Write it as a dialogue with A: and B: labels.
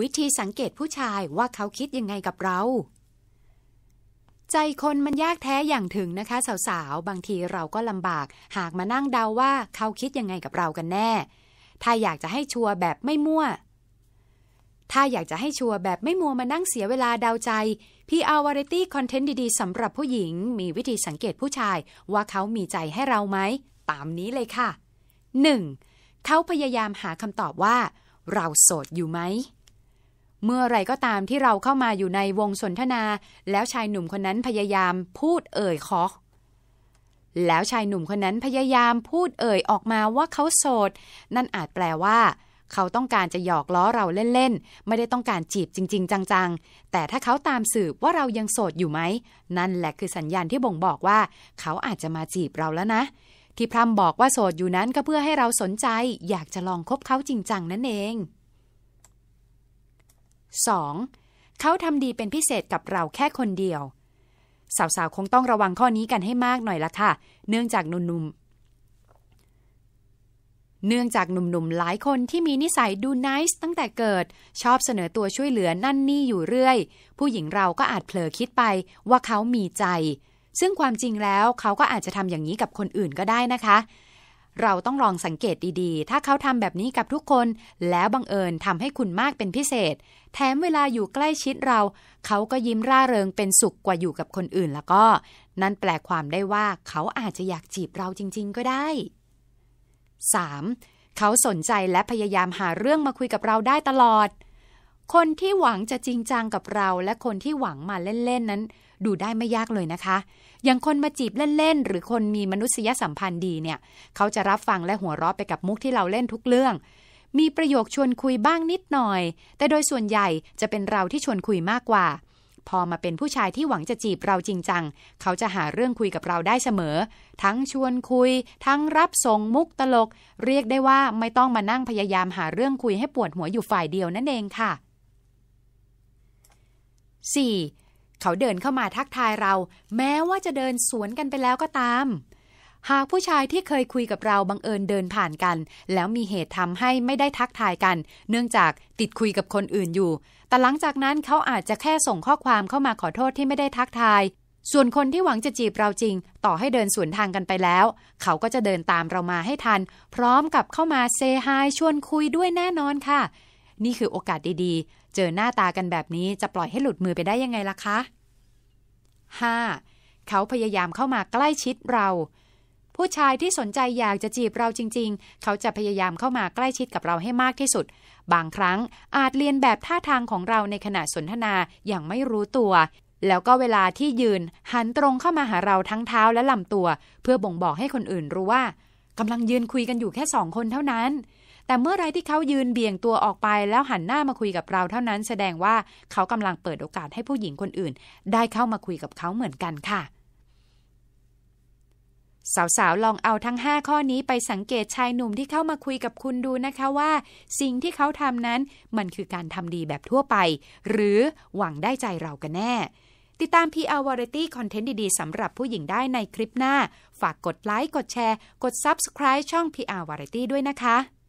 A: วิธีสังเกตผู้ชายว่าเขาคิดยังไงกับเรา ใจคนมันยากแท้อย่างถึงนะคะสาวๆ บางทีเราก็ลำบาก หากมานั่งเดาว่า เขาคิดยังไงกับเรากันแน่ ถ้าอยากจะให้ชัวร์แบบไม่มั่ว ถ้าอยากจะให้ชัวร์แบบไม่มัวมานั่งเสียเวลาเดาใจ PR Variety คอนเทนต์ดีๆสำหรับผู้หญิง มีวิธีสังเกตผู้ชายว่าเขามีใจให้เราไหมตามนี้เลยค่ะ 1. เขาพยายามหาคำตอบว่า เราโสดอยู่ไหมเมื่อไรก็ตามที่เราเข้ามาอยู่ในวงสนทนา แล้วชายหนุ่มคนนั้นพยายามพูดเอ่ยขอแล้วชายหนุ่มคนนั้นพยายามพูดเอ่ยออกมาว่าเขาโสด นั่นอาจแปลว่า เขาต้องการจะหยอกล้อเราเล่น ๆ ไม่ได้ต้องการจีบจริงๆ จัง ๆ แต่ถ้าเขาตามสืบว่าเรายังโสดอยู่ไหม นั่นแหละคือสัญญาณที่บ่งบอกว่าเขาอาจจะมาจีบเราแล้วนะ ที่พร่ำบอกว่าโสดอยู่นั้นก็เพื่อให้เราสนใจ อยากจะลองคบเขาจริงจังนั่นเอง 2. เขาทำดีเป็นพิเศษกับเราแค่คนเดียว สาว ๆ คงต้องระวังข้อนี้กันให้มากหน่อยละค่ะ เนื่องจากหนุ่มๆเนื่องจากหนุ่มๆหลายคนที่มีนิสัยดูนิสตั้งแต่เกิดชอบเสนอตัวช่วยเหลือนั่นนี่อยู่เรื่อย ผู้หญิงเราก็อาจเผลอคิดไปว่าเขามีใจ ซึ่งความจริงแล้วเขาก็อาจจะทำอย่างนี้กับคนอื่นก็ได้นะคะเราต้องลองสังเกตดีๆ ถ้าเขาทำแบบนี้กับทุกคน แล้วบังเอิญทำให้คุณมากเป็นพิเศษ แถมเวลาอยู่ใกล้ชิดเรา เขาก็ยิ้มร่าเริงเป็นสุขกว่าอยู่กับคนอื่นแล้วก็ นั่นแปลความได้ว่าเขาอาจจะอยากจีบเราจริงๆก็ได้ 3. เขาสนใจและพยายามหาเรื่องมาคุยกับเราได้ตลอด คนที่หวังจะจริงจังกับเราและคนที่หวังมาเล่นๆนั้นดูได้ไม่ยากเลยนะคะ อย่างคนมาจีบเล่นๆ หรือคนมีมนุษยสัมพันธ์ดีเนี่ย เขาจะรับฟังและหัวเราะไปกับมุกที่เราเล่นทุกเรื่อง มีประโยคชวนคุยบ้างนิดหน่อย แต่โดยส่วนใหญ่จะเป็นเราที่ชวนคุยมากกว่า พอมาเป็นผู้ชายที่หวังจะจีบเราจริงจัง เขาจะหาเรื่องคุยกับเราได้เสมอ ทั้งชวนคุย ทั้งรับส่งมุกตลก เรียกได้ว่าไม่ต้องมานั่งพยายามหาเรื่องคุยให้ปวดหัวอยู่ฝ่ายเดียวนั่นเองค่ะ 4. เขาเดินเข้ามาทักทายเรา แม้ว่าจะเดินสวนกันไปแล้วก็ตาม หากผู้ชายที่เคยคุยกับเราบังเอิญเดินผ่านกัน แล้วมีเหตุทำให้ไม่ได้ทักทายกัน เนื่องจากติดคุยกับคนอื่นอยู่แต่หลังจากนั้นเขาอาจจะแค่ส่งข้อความเข้ามาขอโทษที่ไม่ได้ทักทาย ส่วนคนที่หวังจะจีบเราจริง ต่อให้เดินสวนทางกันไปแล้ว เขาก็จะเดินตามเรามาให้ทัน พร้อมกับเข้ามาเซฮายชวนคุยด้วยแน่นอนค่ะนี่คือโอกาสดีๆ เจอหน้าตากันแบบนี้จะปล่อยให้หลุดมือไปได้ยังไงล่ะคะ 5. เขาพยายามเข้ามาใกล้ชิดเรา ผู้ชายที่สนใจอยากจะจีบเราจริง ๆ เขาจะพยายามเข้ามาใกล้ชิดกับเราให้มากที่สุด บางครั้งอาจเรียนแบบท่าทางของเราในขณะสนทนาอย่างไม่รู้ตัว แล้วก็เวลาที่ยืน หันตรงเข้ามาหาเราทั้งเท้าและลำตัว เพื่อบ่งบอกให้คนอื่นรู้ว่ากำลังยืนคุยกันอยู่แค่สองคนเท่านั้นแต่เมื่อไรที่เขายืนเบี่ยงตัวออกไป แล้วหันหน้ามาคุยกับเราเท่านั้น แสดงว่าเขากำลังเปิดโอกาสให้ผู้หญิงคนอื่น ได้เข้ามาคุยกับเขาเหมือนกันค่ะ สาวๆ ลองเอาทั้ง 5 ข้อนี้ไปสังเกตชายหนุ่มที่เข้ามาคุยกับคุณดูนะคะว่า สิ่งที่เขาทำนั้น มันคือการทำดีแบบทั่วไป หรือหวังได้ใจเรากันแน่ ติดตาม PR Variety คอนเทนต์ดีๆสำหรับผู้หญิงได้ในคลิปหน้า ฝากกดไลค์กดแชร์กด Subscribe ช่อง PR Variety ด้วยนะคะ